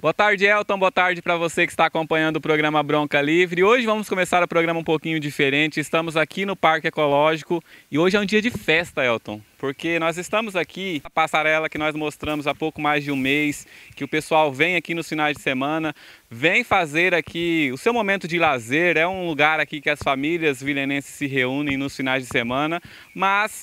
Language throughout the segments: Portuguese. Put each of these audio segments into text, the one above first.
Boa tarde, Elton. Boa tarde para você que está acompanhando o programa Bronca Livre. Hoje vamos começar o programa um pouquinho diferente. Estamos aqui no Parque Ecológico e hoje é um dia de festa, Elton, porque nós estamos aqui na passarela que nós mostramos há pouco mais de um mês, que o pessoal vem aqui nos finais de semana, vem fazer aqui o seu momento de lazer. É um lugar aqui que as famílias vilenenses se reúnem nos finais de semana, mas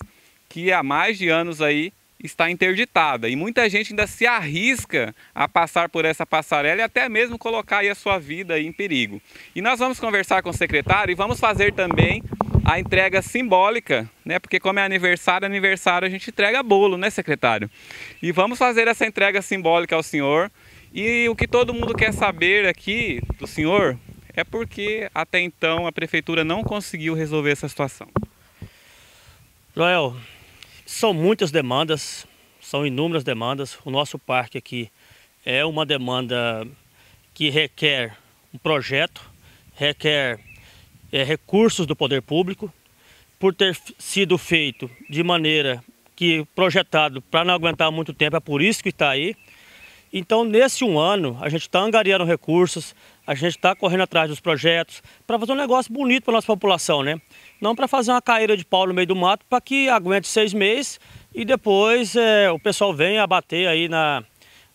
que há mais de anos aí está interditada. E muita gente ainda se arrisca a passar por essa passarela e até mesmo colocar a sua vida em perigo. E nós vamos conversar com o secretário e vamos fazer também a entrega simbólica, né? Porque como é aniversário, aniversário a gente entrega bolo, né, secretário? E vamos fazer essa entrega simbólica ao senhor. E o que todo mundo quer saber aqui do senhor é porque até então a prefeitura não conseguiu resolver essa situação. Joel, são muitas demandas, são inúmeras demandas. O nosso parque aqui é uma demanda que requer um projeto, requer é, recursos do poder público, por ter sido feito de maneira que projetado para não aguentar muito tempo, é por isso que está aí. Então, nesse um ano, a gente está angariando recursos, a gente está correndo atrás dos projetos para fazer um negócio bonito para nossa população, né? Não para fazer uma caíra de pau no meio do mato para que aguente seis meses e depois é, o pessoal venha abater aí na,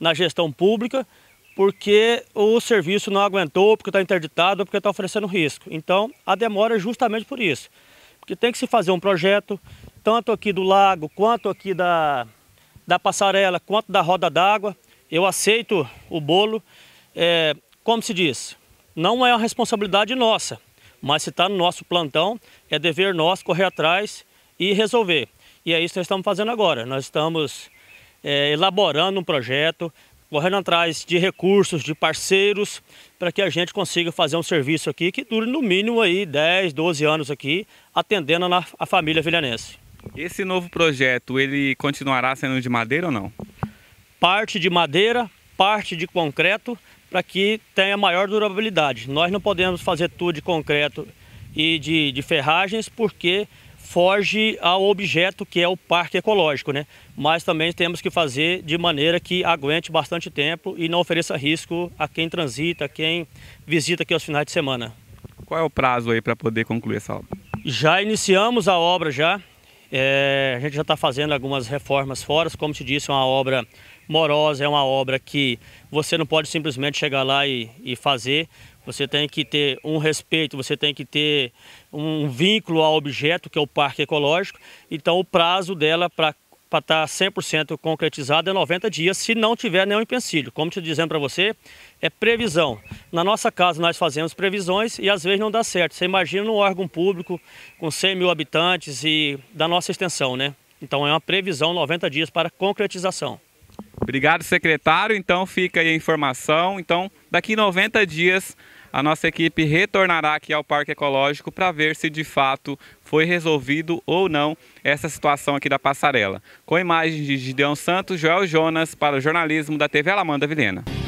na gestão pública porque o serviço não aguentou, porque está interditado, porque está oferecendo risco. Então, a demora é justamente por isso. Porque tem que se fazer um projeto, tanto aqui do lago, quanto aqui da, da passarela, quanto da roda d'água. Eu aceito o bolo. É, como se diz, não é uma responsabilidade nossa, mas se está no nosso plantão, é dever nosso correr atrás e resolver. E é isso que nós estamos fazendo agora. Nós estamos é, elaborando um projeto, correndo atrás de recursos, de parceiros, para que a gente consiga fazer um serviço aqui que dure no mínimo aí 10, 12 anos aqui, atendendo a, a família vilhanense. Esse novo projeto, ele continuará sendo de madeira ou não? Parte de madeira, parte de concreto, para que tenha maior durabilidade. Nós não podemos fazer tudo de concreto e de, de ferragens porque foge ao objeto que é o parque ecológico, né? Mas também temos que fazer de maneira que aguente bastante tempo e não ofereça risco a quem transita, a quem visita aqui aos finais de semana. Qual é o prazo aí para poder concluir essa obra? Já iniciamos a obra já. É, a gente já está fazendo algumas reformas fora, como te disse, é uma obra morosa, é uma obra que você não pode simplesmente chegar lá e, e fazer. Você tem que ter um respeito, você tem que ter um vínculo ao objeto, que é o parque ecológico. Então, o prazo dela para para estar 100% concretizado é 90 dias, se não tiver nenhum empecilho. Como estou dizendo para você, é previsão. Na nossa casa nós fazemos previsões e às vezes não dá certo. Você imagina um órgão público com 100 mil habitantes e da nossa extensão, né? Então é uma previsão 90 dias para concretização. Obrigado, secretário. Então fica aí a informação. Então, daqui 90 dias a nossa equipe retornará aqui ao Parque Ecológico para ver se de fato foi resolvido ou não essa situação aqui da passarela. Com imagens de Gideão Santos, Joel Jonas, para o jornalismo da TV Alamanda Vilhena.